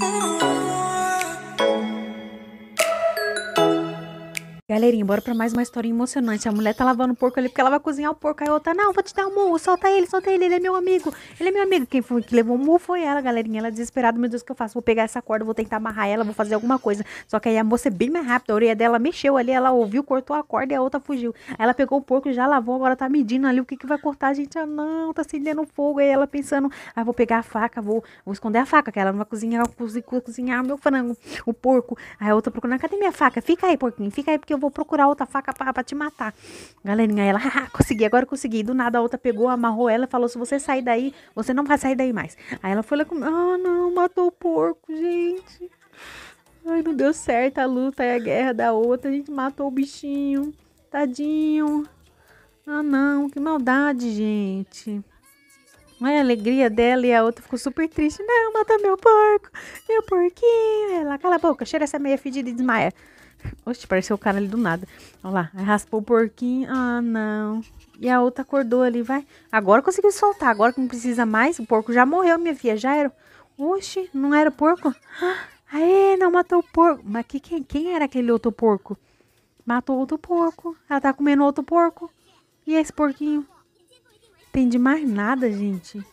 Oh. Galerinha, bora pra mais uma história emocionante. A mulher tá lavando o porco ali porque ela vai cozinhar o porco. Aí outra, não, vou te dar um mu, solta ele, solta ele, ele é meu amigo. Ele é meu amigo. Quem foi que levou o mu foi ela, galerinha. Ela é desesperada, meu Deus, o que eu faço? Vou pegar essa corda, vou tentar amarrar ela, vou fazer alguma coisa. Só que aí a moça é bem mais rápida, a orelha dela mexeu ali, ela ouviu, cortou a corda e a outra fugiu. Aí ela pegou o porco, e já lavou, agora tá medindo ali o que que vai cortar. A gente, ah, não, tá acendendo fogo. Aí ela pensando, ah, vou pegar a faca, vou, vou esconder a faca, que ela não vai cozinhar, cozinhar, cozinhar meu frango, o porco. Aí a outra procurando, cadê minha faca? Fica aí, porquinho, fica aí, porque eu vou vou procurar outra faca para te matar. Galerinha, ela, consegui, agora consegui. Do nada a outra pegou, amarrou ela e falou: se você sair daí, você não vai sair daí mais. Aí ela foi lá com. Ah, não, matou o porco, gente. Ai, não deu certo a luta e a guerra da outra. A gente matou o bichinho. Tadinho. Ah, não, que maldade, gente. Olha a alegria dela e a outra ficou super triste. Não, mata meu porco, meu porquinho. Ela, cala a boca, cheira essa meia fedida e desmaia. Oxe, pareceu o cara ali do nada. Olha lá, aí raspou o porquinho. Ah, não. E a outra acordou ali, vai. Agora conseguiu soltar, agora que não precisa mais. O porco já morreu, minha filha, já era. Oxe, não era porco? aê, não matou o porco. Mas que, quem, quem era aquele outro porco? Matou outro porco. Ela tá comendo outro porco. E esse porquinho? Tem de mais nada, gente.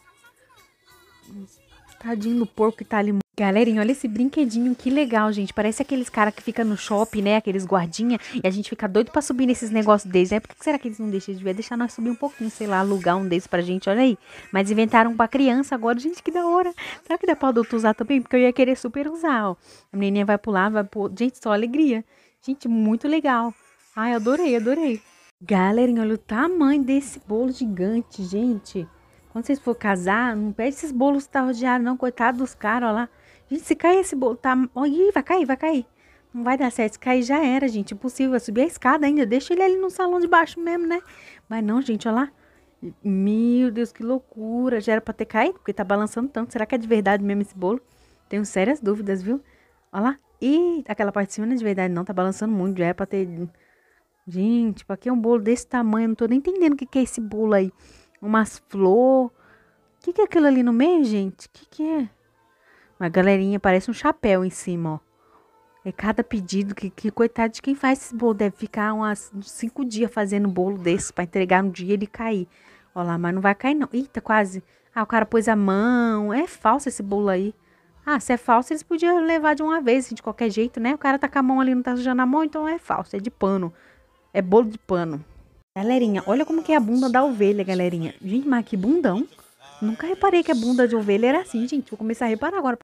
Tadinho do porco que tá ali Galerinha, olha esse brinquedinho, que legal, gente. Parece aqueles caras que fica no shopping, né? Aqueles guardinha. E a gente fica doido pra subir nesses negócios deles, né? Por que será que eles não deixam? Devia deixar nós subir um pouquinho, sei lá, alugar um desses pra gente, olha aí. Mas inventaram pra criança agora, gente, que da hora. Será que dá pra adulto usar também? Porque eu ia querer super usar, ó. A menininha vai pular, vai pular. Gente, só alegria. Gente, muito legal. Ai, adorei, adorei. Galerinha, olha o tamanho desse bolo gigante, gente. Quando vocês for casar, não pede esses bolos tardeados, não, coitado dos caras, olha lá. Gente, se cair esse bolo, tá. Ih, vai cair, vai cair. Não vai dar certo. Se cair já era, gente. Impossível. Vai subir a escada ainda. Deixa ele ali no salão de baixo mesmo, né? Mas não, gente, olha lá. Meu Deus, que loucura. Já era pra ter caído, porque tá balançando tanto. Será que é de verdade mesmo esse bolo? Tenho sérias dúvidas, viu? Olha lá. E aquela parte de cima não é de verdade, não. Tá balançando muito. Já era pra ter. Gente, pra que é um bolo desse tamanho? não tô nem entendendo o que, que é esse bolo aí. Umas flores. O que, que é aquilo ali no meio, gente? O que, que é? Uma galerinha, parece um chapéu em cima, ó. É cada pedido que, que coitado de quem faz esse bolo, deve ficar umas, uns cinco dias fazendo bolo desse para entregar no dia ele cair. Olha lá, mas não vai cair não. Eita, quase. Ah, o cara pôs a mão. É falso esse bolo aí. Ah, se é falso, eles podiam levar de uma vez, assim, de qualquer jeito, né? O cara tá com a mão ali, não tá sujando a mão, então é falso, é de pano. É bolo de pano. Galerinha, olha como que é a bunda da ovelha, galerinha. Gente, mas que bundão. Nunca reparei que a bunda de ovelha era assim, gente. Vou começar a reparar agora.